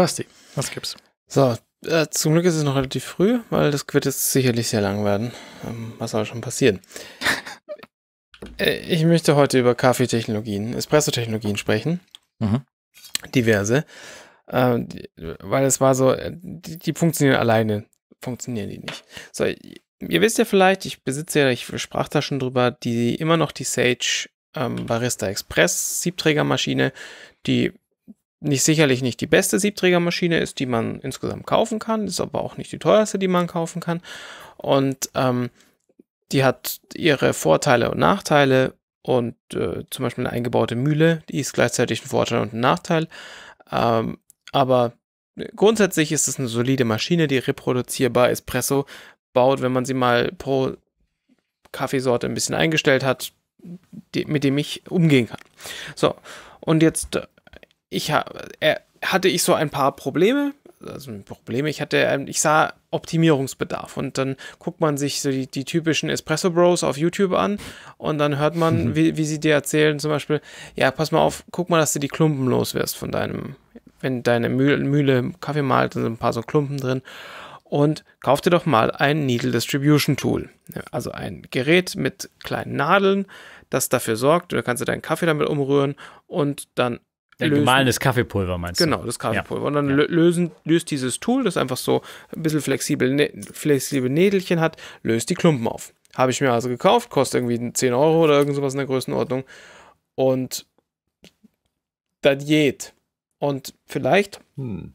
Basti, was gibt's? So, äh, zum Glück ist es noch relativ früh, weil das wird jetzt sicherlich sehr lang werden. Ähm, was soll schon passieren? Äh, ich möchte heute über Kaffeetechnologien, Espresso-Technologien sprechen. Mhm. Diverse. Äh, weil es war so, äh, die, die funktionieren alleine, funktionieren die nicht. So, ihr wisst ja vielleicht, ich besitze ja, ich sprach da schon drüber, die immer noch die Sage ähm, Barista Express Siebträgermaschine, die nicht sicherlich nicht die beste Siebträgermaschine ist, die man insgesamt kaufen kann, ist aber auch nicht die teuerste, die man kaufen kann. Und ähm, die hat ihre Vorteile und Nachteile und äh, zum Beispiel eine eingebaute Mühle, die ist gleichzeitig ein Vorteil und ein Nachteil. Ähm, aber grundsätzlich ist es eine solide Maschine, die reproduzierbar Espresso baut, wenn man sie mal pro Kaffeesorte ein bisschen eingestellt hat, die, mit dem ich umgehen kann. So, und jetzt ich hatte ich so ein paar Probleme, also Probleme, ich hatte, ähm, ich sah Optimierungsbedarf und dann guckt man sich so die, die typischen Espresso Bros auf YouTube an und dann hört man, mhm. wie, wie sie dir erzählen, zum Beispiel, ja, pass mal auf, guck mal, dass du die Klumpen los wirst von deinem, wenn deine Mühle, Mühle Kaffee malt, dann sind ein paar so Klumpen drin und kauf dir doch mal ein Needle Distribution Tool, ne, also ein Gerät mit kleinen Nadeln, das dafür sorgt, du kannst deinen Kaffee damit umrühren und dann Lösen. Gemahlenes Kaffeepulver meinst du? Genau, das Kaffeepulver. Ja. Und dann ja. lösen, löst dieses Tool, das einfach so ein bisschen flexibel, ne, flexible Nädelchen hat, löst die Klumpen auf. Habe ich mir also gekauft, kostet irgendwie 10 Euro oder irgend sowas in der Größenordnung. Und das geht. Und vielleicht, hm.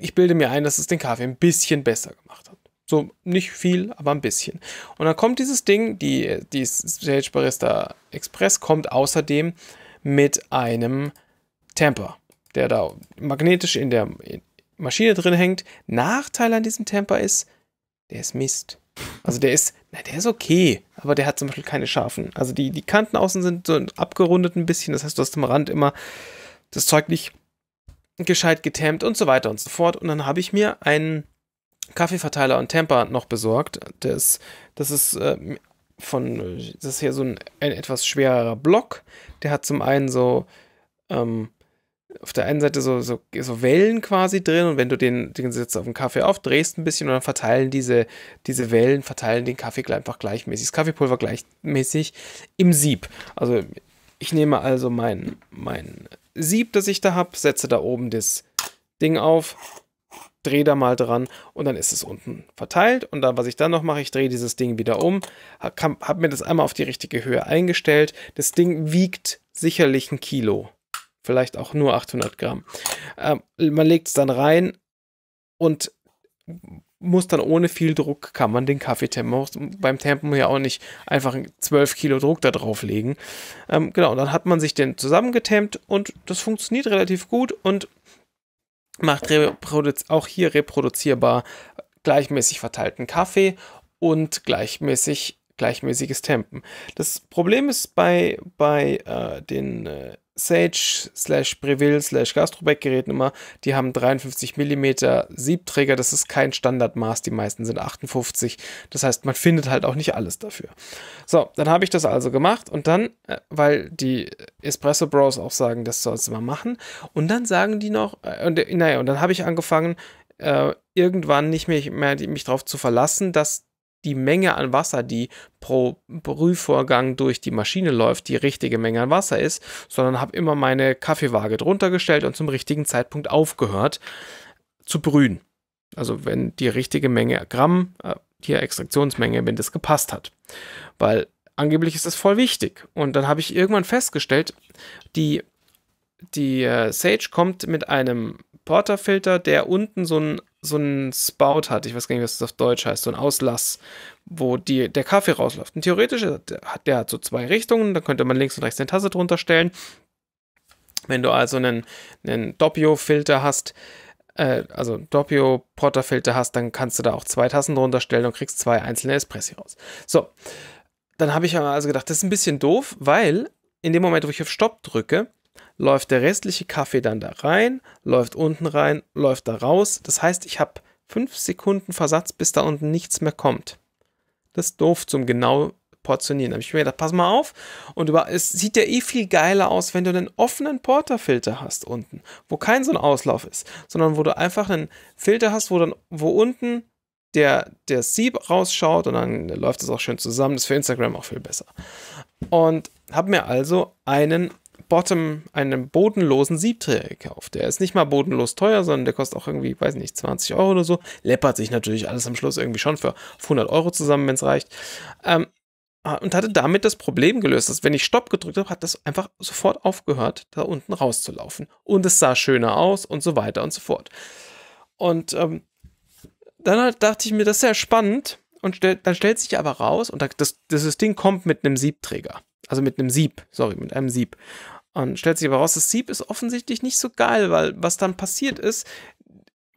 ich bilde mir ein, dass es den Kaffee ein bisschen besser gemacht hat. So nicht viel, aber ein bisschen. Und dann kommt dieses Ding, die, die Sage Barista Express kommt außerdem mit einem Temper, der da magnetisch in der Maschine drin hängt. Nachteil an diesem Temper ist, der ist Mist. Also der ist, na, der ist okay, aber der hat zum Beispiel keine scharfen. Also die, die Kanten außen sind so abgerundet ein bisschen, das heißt, du hast am Rand immer das Zeug nicht gescheit getämmt und so weiter und so fort. Und dann habe ich mir einen Kaffeeverteiler und Temper noch besorgt. Das, das ist äh, von, das ist ja so ein, ein, etwas schwererer Block. Der hat zum einen so ähm, auf der einen Seite so, so, so, Wellen quasi drin und wenn du den, den jetzt auf dem Kaffee aufdrehst ein bisschen und dann verteilen diese, diese Wellen, verteilen den Kaffee einfach gleichmäßig, das Kaffeepulver gleichmäßig im Sieb. Also ich nehme also mein, mein Sieb, das ich da habe, setze da oben das Ding auf drehe da mal dran und dann ist es unten verteilt. Und dann, was ich dann noch mache, ich drehe dieses Ding wieder um, habe mir das einmal auf die richtige Höhe eingestellt. Das Ding wiegt sicherlich ein Kilo, vielleicht auch nur 800 Gramm. Ähm, man legt es dann rein und muss dann ohne viel Druck, kann man den Kaffeetempo beim Tempo ja auch nicht einfach 12 Kilo Druck da drauf legen. Ähm, genau, dann hat man sich den zusammengetemmt und das funktioniert relativ gut und macht auch hier reproduzierbar gleichmäßig verteilten Kaffee und gleichmäßig gleichmäßiges Tempen. Das Problem ist bei, bei äh, den äh, Sage slash Breville slash Gastrobeck immer. Die haben 53 mm Siebträger. Das ist kein Standardmaß. Die meisten sind 58. Das heißt, man findet halt auch nicht alles dafür. So, dann habe ich das also gemacht und dann, äh, weil die Espresso Bros auch sagen, das sollst du mal machen. Und dann sagen die noch, äh, und, naja, und dann habe ich angefangen, äh, irgendwann nicht mehr, mehr mich darauf zu verlassen, dass die Menge an Wasser, die pro Brühvorgang durch die Maschine läuft, die richtige Menge an Wasser ist, sondern habe immer meine Kaffeewaage drunter gestellt und zum richtigen Zeitpunkt aufgehört zu brühen. Also wenn die richtige Menge Gramm, hier äh, Extraktionsmenge, wenn das gepasst hat. Weil angeblich ist das voll wichtig. Und dann habe ich irgendwann festgestellt, die die äh, Sage kommt mit einem Porterfilter, der unten so einen so Spout hat. Ich weiß gar nicht, was das auf Deutsch heißt. So ein Auslass, wo die, der Kaffee rausläuft. Und theoretisch hat der so zwei Richtungen. Da könnte man links und rechts eine Tasse drunter stellen. Wenn du also einen, einen Doppio-Filter hast, äh, also Doppio-Porterfilter hast, dann kannst du da auch zwei Tassen drunter stellen und kriegst zwei einzelne Espressi raus. So, dann habe ich also gedacht, das ist ein bisschen doof, weil in dem Moment, wo ich auf Stopp drücke, läuft der restliche Kaffee dann da rein, läuft unten rein, läuft da raus. Das heißt, ich habe fünf Sekunden Versatz, bis da unten nichts mehr kommt. Das ist doof zum genau portionieren. Da habe ich mir gedacht, pass mal auf. Und über, es sieht ja eh viel geiler aus, wenn du einen offenen Porterfilter hast unten, wo kein so ein Auslauf ist, sondern wo du einfach einen Filter hast, wo dann, wo unten der, der Sieb rausschaut und dann läuft es auch schön zusammen. Das ist für Instagram auch viel besser. Und habe mir also einen Bottom einen bodenlosen Siebträger gekauft. Der ist nicht mal bodenlos teuer, sondern der kostet auch irgendwie, weiß nicht, 20 Euro oder so. Läppert sich natürlich alles am Schluss irgendwie schon für 100 Euro zusammen, wenn es reicht. Ähm, ah, und hatte damit das Problem gelöst, dass wenn ich Stopp gedrückt habe, hat das einfach sofort aufgehört, da unten rauszulaufen. Und es sah schöner aus und so weiter und so fort. Und ähm, dann halt dachte ich mir, das ist sehr spannend. Und stell, dann stellt sich aber raus, und das, das, Ding kommt mit einem Siebträger. Also mit einem Sieb, sorry, mit einem Sieb. Und stellt sich aber raus, das Sieb ist offensichtlich nicht so geil, weil was dann passiert ist,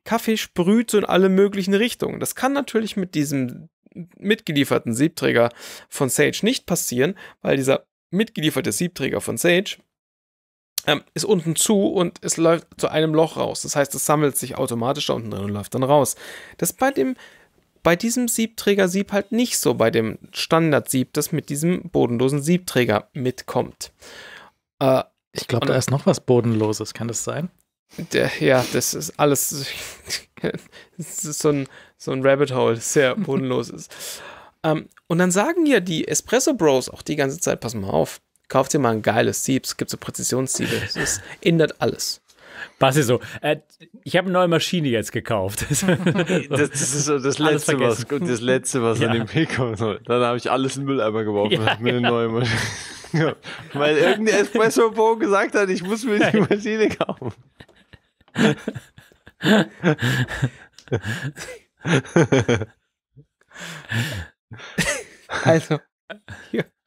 Kaffee sprüht so in alle möglichen Richtungen. Das kann natürlich mit diesem mitgelieferten Siebträger von Sage nicht passieren, weil dieser mitgelieferte Siebträger von Sage ähm, ist unten zu und es läuft zu einem Loch raus. Das heißt, es sammelt sich automatisch da unten drin und läuft dann raus. Das bei dem bei diesem Siebträger-Sieb halt nicht so, bei dem Standard-Sieb, das mit diesem bodenlosen Siebträger mitkommt. Äh, ich glaube, da ist noch was Bodenloses, kann das sein? Der, ja, das ist alles das ist so, ein, so ein Rabbit Hole, das sehr bodenlos ist. ähm, und dann sagen ja die Espresso Bros auch die ganze Zeit: Pass mal auf, kauft dir mal ein geiles Sieb, es gibt so Präzisionsdiebe, es ändert alles. Basti so, äh, ich habe eine neue Maschine jetzt gekauft. das, das ist so das Letzte, was, das Letzte, was ja. an dem Weg kommt. Dann habe ich alles in den Mülleimer geworfen ja, und habe mir eine genau. neue Maschine weil irgendein Espresso-Bo gesagt hat, ich muss mir die Maschine kaufen. also,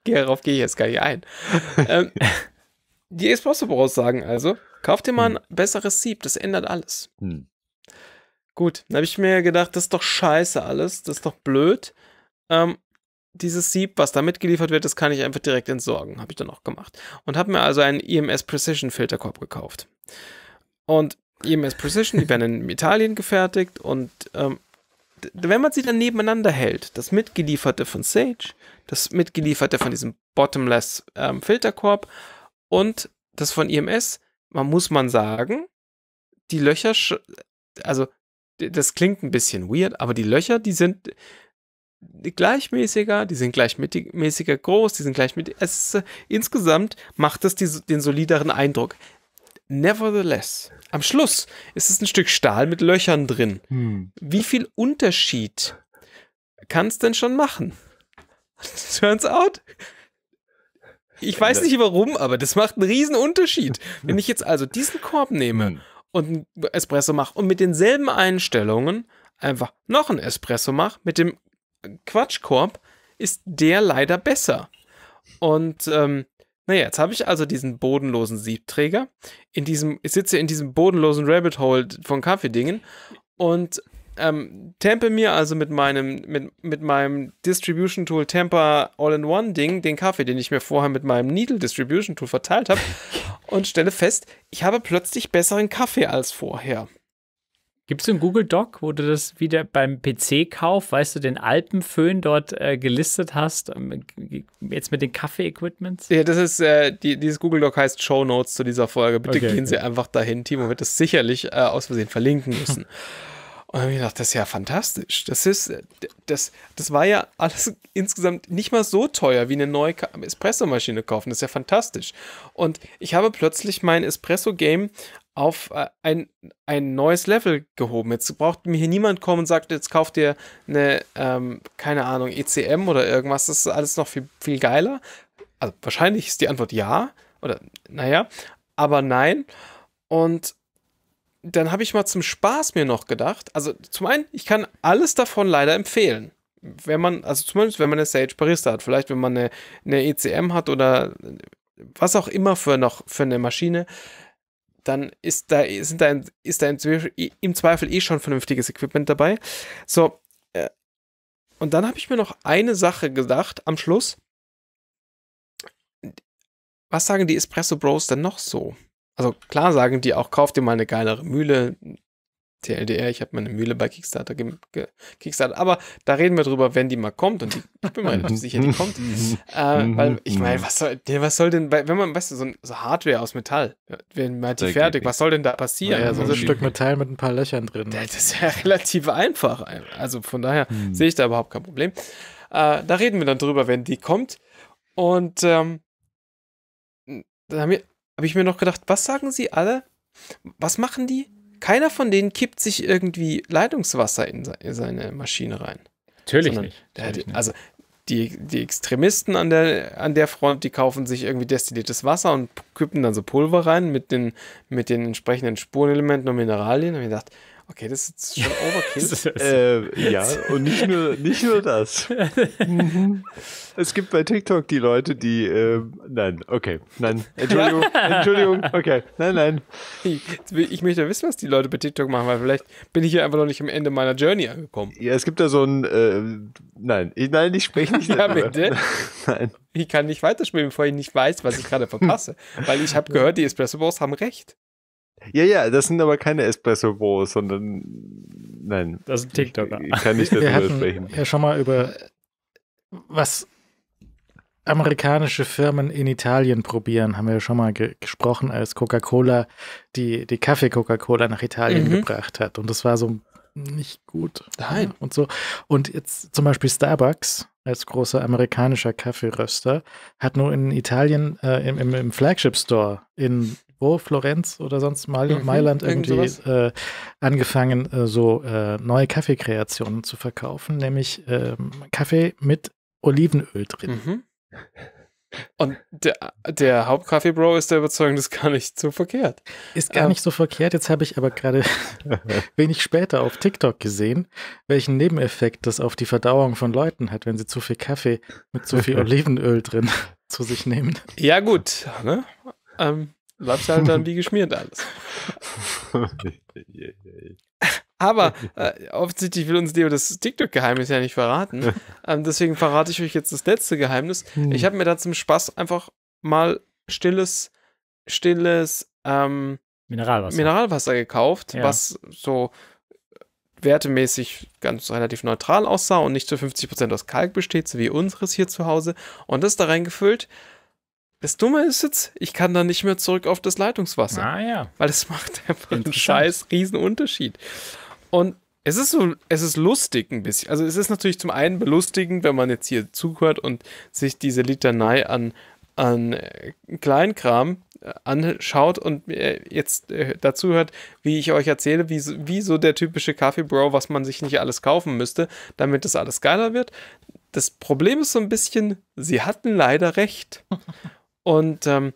darauf gehe ich jetzt gar nicht ein. Ähm, die espresso sagen also, kauf dir mal ein hm. besseres Sieb, das ändert alles. Hm. Gut, dann habe ich mir gedacht, das ist doch scheiße alles, das ist doch blöd. Ähm, dieses Sieb, was da mitgeliefert wird, das kann ich einfach direkt entsorgen, habe ich dann auch gemacht. Und habe mir also einen EMS Precision Filterkorb gekauft. Und EMS Precision, die werden in Italien gefertigt und ähm, wenn man sie dann nebeneinander hält, das mitgelieferte von Sage, das mitgelieferte von diesem Bottomless ähm, Filterkorb und das von EMS, man muss man sagen, die Löcher, also das klingt ein bisschen weird, aber die Löcher, die sind gleichmäßiger, die sind gleichmäßiger groß, die sind gleichmäßiger. Es ist, äh, insgesamt macht es die, den solideren Eindruck. Nevertheless, am Schluss ist es ein Stück Stahl mit Löchern drin. Hm. Wie viel Unterschied kann es denn schon machen? Turns out, ich weiß nicht warum, aber das macht einen riesen Unterschied. Wenn ich jetzt also diesen Korb nehme hm. und einen Espresso mache und mit denselben Einstellungen einfach noch einen Espresso mache mit dem Quatschkorb ist der leider besser. Und ähm, naja, jetzt habe ich also diesen bodenlosen Siebträger. In diesem, ich sitze in diesem bodenlosen Rabbit Hole von Kaffeedingen und ähm, tempe mir also mit meinem, mit, mit meinem Distribution Tool Temper All-in-One-Ding den Kaffee, den ich mir vorher mit meinem Needle Distribution Tool verteilt habe, und stelle fest, ich habe plötzlich besseren Kaffee als vorher. Gibt es einen Google Doc, wo du das wieder beim PC-Kauf, weißt du, den Alpenföhn dort äh, gelistet hast, ähm, jetzt mit den Kaffee-Equipments? Ja, das ist, äh, die, dieses Google Doc heißt Show Notes zu dieser Folge. Bitte okay, gehen okay. Sie einfach dahin. Timo wird das sicherlich äh, aus Versehen verlinken müssen. Und dann habe ich gedacht, das ist ja fantastisch. Das ist, äh, das, das war ja alles insgesamt nicht mal so teuer wie eine neue Espresso-Maschine kaufen. Das ist ja fantastisch. Und ich habe plötzlich mein Espresso-Game auf äh, ein, ein neues Level gehoben. Jetzt braucht mir hier niemand kommen und sagt, jetzt kauft ihr eine, ähm, keine Ahnung, ECM oder irgendwas. Das ist alles noch viel, viel geiler. Also wahrscheinlich ist die Antwort ja oder naja, aber nein. Und dann habe ich mal zum Spaß mir noch gedacht, also zum einen, ich kann alles davon leider empfehlen. Wenn man, also zumindest wenn man eine Sage Barista hat, vielleicht wenn man eine, eine ECM hat oder was auch immer für noch für eine Maschine, dann ist da, sind da, ist da im Zweifel eh schon vernünftiges Equipment dabei. So, äh, und dann habe ich mir noch eine Sache gedacht am Schluss. Was sagen die Espresso Bros denn noch so? Also klar sagen die auch, kauft dir mal eine geilere Mühle, TLDR, ich habe meine Mühle bei Kickstarter gekickstartet. Aber da reden wir drüber, wenn die mal kommt. Und die, ich bin mir nicht sicher, die kommt. äh, weil mhm. ich meine, was soll, was soll denn, wenn man, weißt du, so, ein, so Hardware aus Metall, wenn man die fertig, was soll denn da passieren? Ja, so ein also Stück Metall mit ein paar Löchern drin. Das ist ja relativ einfach. Also von daher hm. sehe ich da überhaupt kein Problem. Äh, da reden wir dann drüber, wenn die kommt. Und ähm, dann habe ich mir noch gedacht, was sagen sie alle? Was machen die? keiner von denen kippt sich irgendwie Leitungswasser in seine Maschine rein. Natürlich Sondern, nicht. Natürlich also die, die Extremisten an der, an der Front, die kaufen sich irgendwie destilliertes Wasser und kippen dann so Pulver rein mit den, mit den entsprechenden Spurenelementen und Mineralien. Und ich dachte, Okay, das ist schon Overkill. äh, ja, und nicht nur, nicht nur das. Mhm. Es gibt bei TikTok die Leute, die. Äh, nein, okay, nein. Entschuldigung, Entschuldigung, okay, nein, nein. Ich, ich, möchte wissen, was die Leute bei TikTok machen, weil vielleicht bin ich hier einfach noch nicht am Ende meiner Journey angekommen. Ja, es gibt da so ein. Äh, nein, ich, nein, ich spreche nicht. ja, bitte. nein. Ich kann nicht weiterspielen, bevor ich nicht weiß, was ich gerade verpasse. weil ich habe gehört, die Espresso Boys haben recht. Ja, ja, das sind aber keine Espresso Bros, sondern nein. Das sind ein TikToker. Ne? Ich, ich kann nicht darüber sprechen. Ja, schon mal über was amerikanische Firmen in Italien probieren, haben wir ja schon mal ge gesprochen, als Coca-Cola die, die Kaffee-Coca-Cola nach Italien mhm. gebracht hat. Und das war so nicht gut. Nein. Und so. Und jetzt zum Beispiel Starbucks als großer amerikanischer Kaffeeröster hat nur in Italien äh, im, im, im Flagship-Store in wo, Florenz oder sonst mal mhm, Mailand irgendwie äh, angefangen, äh, so äh, neue Kaffeekreationen zu verkaufen, nämlich ähm, Kaffee mit Olivenöl drin. Mhm. Und der, der Hauptkaffee-Bro ist der Überzeugung, das ist gar nicht so verkehrt. Ist gar ähm, nicht so verkehrt. Jetzt habe ich aber gerade wenig später auf TikTok gesehen, welchen Nebeneffekt das auf die Verdauung von Leuten hat, wenn sie zu viel Kaffee mit zu viel Olivenöl drin zu sich nehmen. Ja, gut. Ne? Ähm, läuft halt dann wie geschmiert alles. Aber äh, offensichtlich will uns Leo das TikTok-Geheimnis ja nicht verraten. Ähm, deswegen verrate ich euch jetzt das letzte Geheimnis. Hm. Ich habe mir da zum Spaß einfach mal stilles, stilles ähm, Mineralwasser. Mineralwasser gekauft, ja. was so äh, wertemäßig ganz relativ neutral aussah und nicht zu 50% aus Kalk besteht, so wie unseres hier zu Hause. Und das da reingefüllt das Dumme ist jetzt, ich kann dann nicht mehr zurück auf das Leitungswasser. Ah ja. Weil es macht einfach einen scheiß Riesenunterschied. Und es ist so, es ist lustig ein bisschen. Also es ist natürlich zum einen belustigend, wenn man jetzt hier zuhört und sich diese Litanei an, an äh, Kleinkram äh, anschaut und äh, jetzt dazu hört, wie ich euch erzähle, wie, wie so der typische kaffee Bro, was man sich nicht alles kaufen müsste, damit das alles geiler wird. Das Problem ist so ein bisschen, sie hatten leider recht. Und, ähm,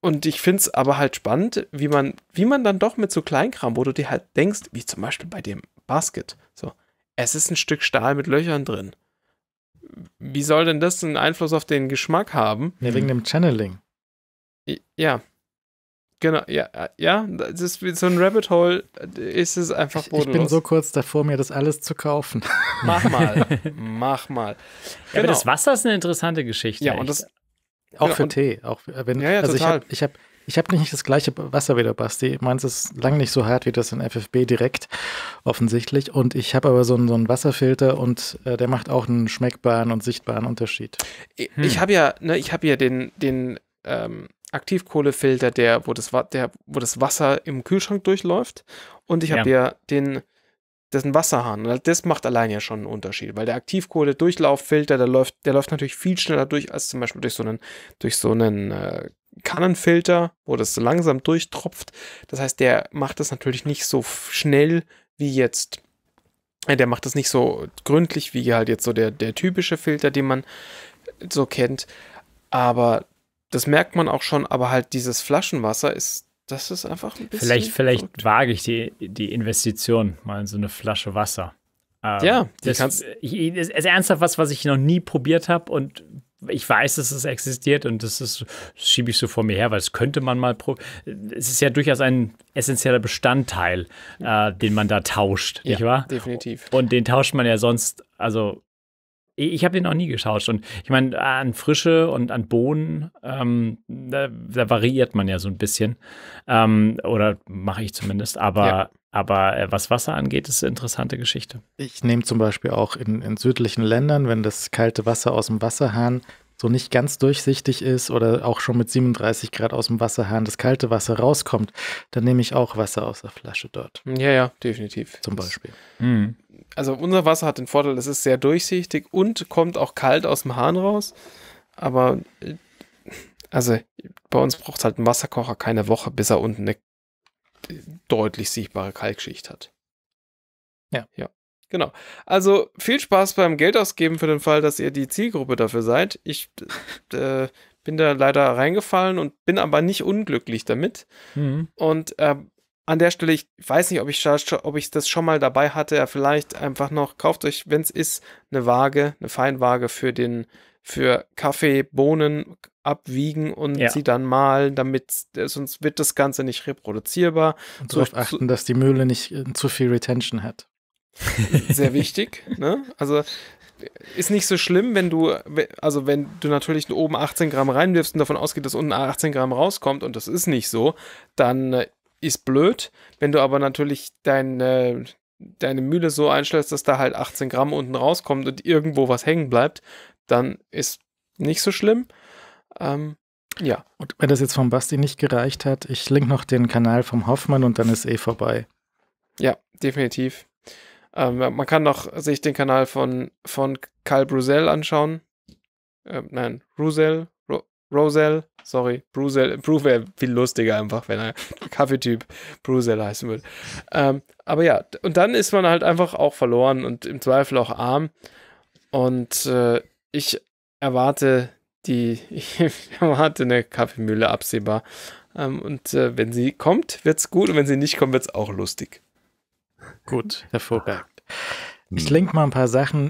und ich finde es aber halt spannend, wie man, wie man dann doch mit so Kleinkram, wo du dir halt denkst, wie zum Beispiel bei dem Basket, so, es ist ein Stück Stahl mit Löchern drin. Wie soll denn das einen Einfluss auf den Geschmack haben? Ja, wegen dem Channeling. Ja. Genau, ja, äh, ja, das ist wie so ein Rabbit Hole, äh, ist es einfach bodenlos. Ich bin so kurz davor, mir das alles zu kaufen. Mach mal, mach mal. Genau. Ja, aber das genau. Wasser ist eine interessante Geschichte. Ja, und das, auch ja, für Tee. Auch äh, wenn, ja, ja, also total. ich habe ich habe hab nicht das gleiche Wasser wie der Basti. Meins ist lange nicht so hart wie das in FFB direkt, offensichtlich. Und ich habe aber so einen, so einen Wasserfilter und äh, der macht auch einen schmeckbaren und sichtbaren Unterschied. Ich, hm. ich habe ja, ne, ich ja den, den ähm, Aktivkohlefilter, der, wo das, der, wo das Wasser im Kühlschrank durchläuft. Und ich habe ja den das ist ein Wasserhahn. Das macht allein ja schon einen Unterschied, weil der Aktivkohle-Durchlauffilter, der läuft, der läuft natürlich viel schneller durch als zum Beispiel durch so einen, durch so einen äh, Kannenfilter, wo das so langsam durchtropft. Das heißt, der macht das natürlich nicht so schnell wie jetzt. Äh, der macht das nicht so gründlich wie halt jetzt so der, der typische Filter, den man äh, so kennt. Aber das merkt man auch schon, aber halt dieses Flaschenwasser ist das ist einfach ein bisschen. Vielleicht, vielleicht wage ich die, die Investition mal in so eine Flasche Wasser. Ähm, ja, das kannst ist, ist ernsthaft was, was ich noch nie probiert habe und ich weiß, dass es existiert und das, ist, das schiebe ich so vor mir her, weil es könnte man mal probieren. Es ist ja durchaus ein essentieller Bestandteil, äh, den man da tauscht, ja, nicht wahr? Definitiv. Und den tauscht man ja sonst, also ich habe den noch nie geschaut. Und ich meine, an Frische und an Bohnen, ähm, da, da, variiert man ja so ein bisschen. Ähm, oder mache ich zumindest. Aber, ja. aber äh, was Wasser angeht, ist eine interessante Geschichte. Ich nehme zum Beispiel auch in, in südlichen Ländern, wenn das kalte Wasser aus dem Wasserhahn so nicht ganz durchsichtig ist oder auch schon mit 37 Grad aus dem Wasserhahn das kalte Wasser rauskommt, dann nehme ich auch Wasser aus der Flasche dort. Ja, ja, definitiv. Zum Beispiel. Mhm. Also unser Wasser hat den Vorteil, es ist sehr durchsichtig und kommt auch kalt aus dem Hahn raus. Aber äh, also bei uns braucht es halt einen Wasserkocher keine Woche, bis er unten eine äh, deutlich sichtbare Kalkschicht hat. Ja. Ja. Genau. Also viel Spaß beim Geld ausgeben für den Fall, dass ihr die Zielgruppe dafür seid. Ich äh, bin da leider reingefallen und bin aber nicht unglücklich damit. Mhm. Und äh, an der Stelle, ich weiß nicht, ob ich, ob ich das schon mal dabei hatte, ja, vielleicht einfach noch, kauft euch, wenn es ist, eine Waage, eine Feinwaage für den, für Kaffee, Bohnen abwiegen und ja. sie dann malen, damit, äh, sonst wird das Ganze nicht reproduzierbar. Und darauf so, achten, dass die Mühle nicht äh, zu viel Retention hat. Sehr wichtig. ne? Also ist nicht so schlimm, wenn du, also wenn du natürlich oben 18 Gramm reinwirfst und davon ausgeht, dass unten 18 Gramm rauskommt und das ist nicht so, dann äh, ist blöd. Wenn du aber natürlich deine, deine Mühle so einstellst, dass da halt 18 Gramm unten rauskommt und irgendwo was hängen bleibt, dann ist nicht so schlimm. Ähm, ja. Und wenn das jetzt vom Basti nicht gereicht hat, ich link noch den Kanal vom Hoffmann und dann ist eh vorbei. Ja, definitiv. Ähm, man kann noch sich den Kanal von, von Karl Brusel anschauen. Ähm, nein, Rusel, Ro Rosel, sorry, Brusel, Bru wäre viel lustiger einfach, wenn er Kaffeetyp Brusel heißen würde. Ähm, aber ja, und dann ist man halt einfach auch verloren und im Zweifel auch arm. Und äh, ich erwarte die, ich erwarte eine Kaffeemühle absehbar. Ähm, und äh, wenn sie kommt, wird's gut und wenn sie nicht kommt, wird's auch lustig. Gut, hervorragend. Ich link mal ein paar Sachen